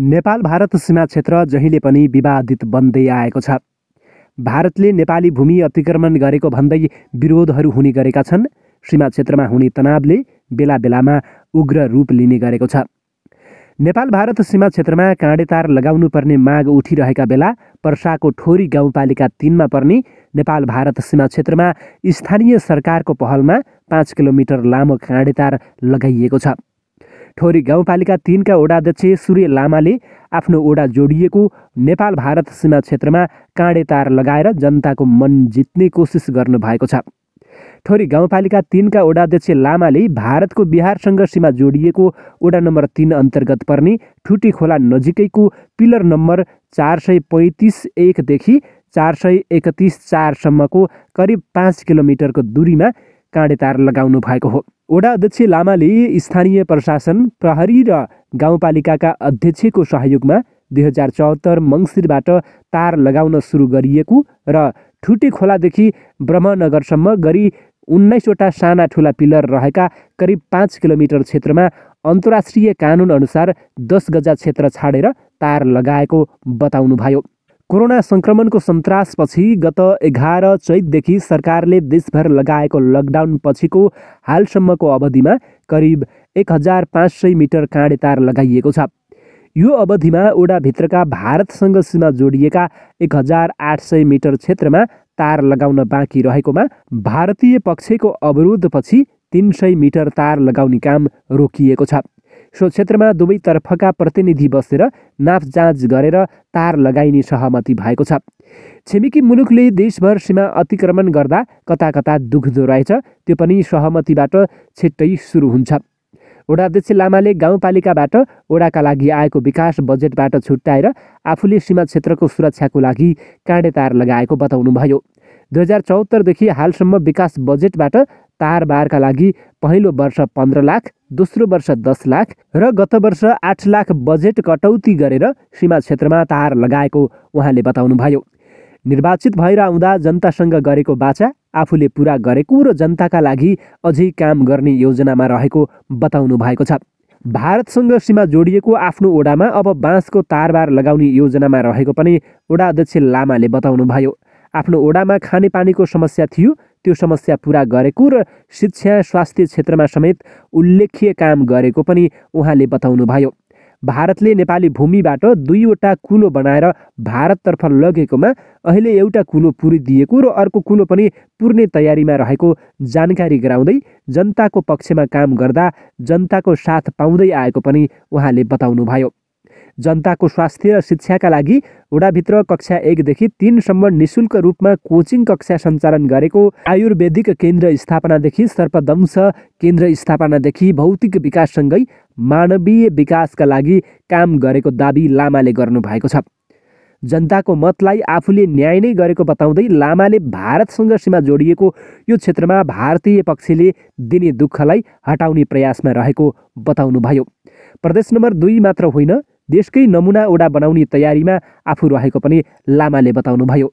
नेपाल भारत सीमा क्षेत्र जहिले पनि विवादित बन्दै आएको छ भारतले नेपाली भूमि अतिक्रमण गरेको भन्दै विरोधहरू हुने गरेका छन् सीमा क्षेत्रमा हुने तनावले बेला बेलामा उग्र रूप लिने गरेको छ नेपाल भारत सीमा क्षेत्रमा काँडे काँडेतार लगाउनुपर्ने माग उठिरहेका बेला पर्साको ठोरी गाउँपालिका तिनमा पर्ने नेपाल भारत सीमा क्षेत्रमा स्थानीय सरकारको पहलमा पाँच किलोमिटर लामो काँडे तार लगाइएको छ ठोरी गाउँपालिका तिनका वडाध्यक्ष सूर्य लामाले आफ्नो ओडा जोडिएको नेपाल भारत सीमा क्षेत्रमा काँडे तार लगाएर जनताको मन जित्ने कोसिस गर्नुभएको छ ठोरी गाउँपालिका तिनका वडाध्यक्ष लामाले भारतको बिहारसँग सीमा जोडिएको वडा नम्बर तिन अन्तर्गत पर्ने ठुटी खोला नजिकैको पिलर नम्बर चार सय पैँतिस एकदेखि चार सय एकतिस चारसम्मको करिब पाँच किलोमिटरको दूरीमा काँडे तार लगाउनु भएको हो ओडा अध्यक्ष लामाले स्थानीय प्रशासन प्रहरी र गाउँपालिकाका अध्यक्षको सहयोगमा दुई हजार चौहत्तर मङ्सिरबाट तार लगाउन सुरु गरिएको र ठुटे खोलादेखि ब्रह्मनगरसम्म गरी उन्नाइसवटा साना ठुला पिलर रहेका करिब पाँच किलोमिटर क्षेत्रमा अन्तर्राष्ट्रिय कानुनअनुसार दस गजा क्षेत्र छाडेर तार लगाएको बताउनुभयो कोरोना सङ्क्रमणको सन्तासपछि गत एघार चैतदेखि सरकारले देशभर लगाएको लकडाउन पछिको हालसम्मको अवधिमा करिब एक हजार पाँच सय मिटर काँडे तार लगाइएको छ यो अवधिमा ओडाभित्रका भारतसँग सीमा जोडिएका एक हजार आठ सय मिटर क्षेत्रमा तार लगाउन बाँकी रहेकोमा भारतीय पक्षको अवरोधपछि तिन सय मिटर तार लगाउने काम रोकिएको छ सो क्षेत्रमा दुवैतर्फका प्रतिनिधि बसेर नाप जाँच गरेर तार लगाइने सहमति भएको छ छिमेकी मुलुकले देशभर सीमा अतिक्रमण गर्दा कता कता दुख्दो रहेछ त्यो पनि सहमतिबाट छिट्टै सुरु हुन्छ वडाध्यक्ष लामाले गाउँपालिकाबाट ओडाका लागि आएको विकास बजेटबाट छुट्याएर आफूले सीमा क्षेत्रको सुरक्षाको लागि काँडे तार लगाएको बताउनुभयो दुई हजार चौहत्तरदेखि हालसम्म विकास बजेटबाट तारबारका लागि पहिलो वर्ष पन्ध्र लाख दोस्रो वर्ष दस लाख र गत वर्ष आठ लाख बजेट कटौती गरेर सीमा क्षेत्रमा तार लगाएको उहाँले बताउनुभयो निर्वाचित भएर आउँदा जनतासँग गरेको बाचा आफूले पुरा गरेको र जनताका लागि अझै काम गर्ने योजनामा रहेको बताउनु भएको छ भारतसँग सीमा जोडिएको आफ्नो ओडामा अब बाँसको तारबार लगाउने योजनामा रहेको पनि ओडा अध्यक्ष लामाले बताउनुभयो आफ्नो ओडामा खानेपानीको समस्या थियो त्यो समस्या पुरा गरेको र शिक्षा स्वास्थ्य क्षेत्रमा समेत उल्लेखीय काम गरेको पनि उहाँले बताउनुभयो भारतले नेपाली भूमिबाट दुईवटा कुलो बनाएर भारततर्फ लगेकोमा अहिले एउटा कुलो पुरिदिएको र अर्को कुलो पनि पुर्ने तयारीमा रहेको जानकारी गराउँदै जनताको पक्षमा काम गर्दा जनताको साथ पाउँदै आएको पनि उहाँले बताउनुभयो जनताको स्वास्थ्य र शिक्षाका लागि वडाभित्र कक्षा एकदेखि तिनसम्म निशुल्क रूपमा कोचिङ कक्षा सञ्चालन गरेको आयुर्वेदिक केन्द्र स्थापनादेखि सर्पदंश केन्द्र स्थापनादेखि भौतिक विकाससँगै मानवीय विकासका लागि काम गरेको दावी लामाले गर्नुभएको छ जनताको मतलाई आफूले न्याय नै गरेको बताउँदै लामाले भारतसँग सीमा जोडिएको यो क्षेत्रमा भारतीय पक्षले दिने दुःखलाई हटाउने प्रयासमा रहेको बताउनुभयो प्रदेश नम्बर दुई मात्र होइन देशकै नमुना ओडा बनाउने तयारीमा आफू रहेको पनि लामाले बताउनुभयो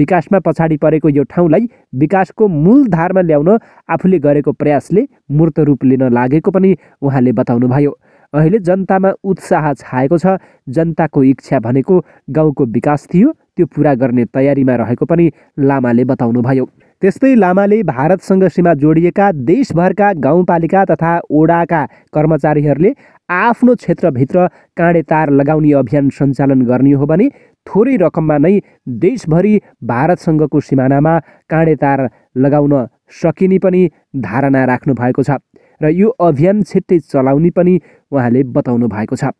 विकासमा पछाडि परेको यो ठाउँलाई विकासको मूलधारमा ल्याउन आफूले गरेको प्रयासले मूर्त रूप लिन लागेको पनि उहाँले बताउनुभयो अहिले जनतामा उत्साह छाएको छ जनताको इच्छा भनेको गाउँको विकास थियो त्यो पुरा गर्ने तयारीमा रहेको पनि लामाले बताउनुभयो त्यस्तै लामाले भारतसँग सीमा जोडिएका देशभरका गाउँपालिका तथा ओडाका कर्मचारीहरूले आफ्नो क्षेत्रभित्र काँडे तार लगाउने अभियान सञ्चालन गर्ने हो भने थोरै रकममा नै देशभरि भारतसँगको सिमानामा काँडे तार लगाउन सकिने पनि धारणा राख्नु भएको छ र यो अभियान छिट्टै चलाउने पनि उहाँले बताउनु भएको छ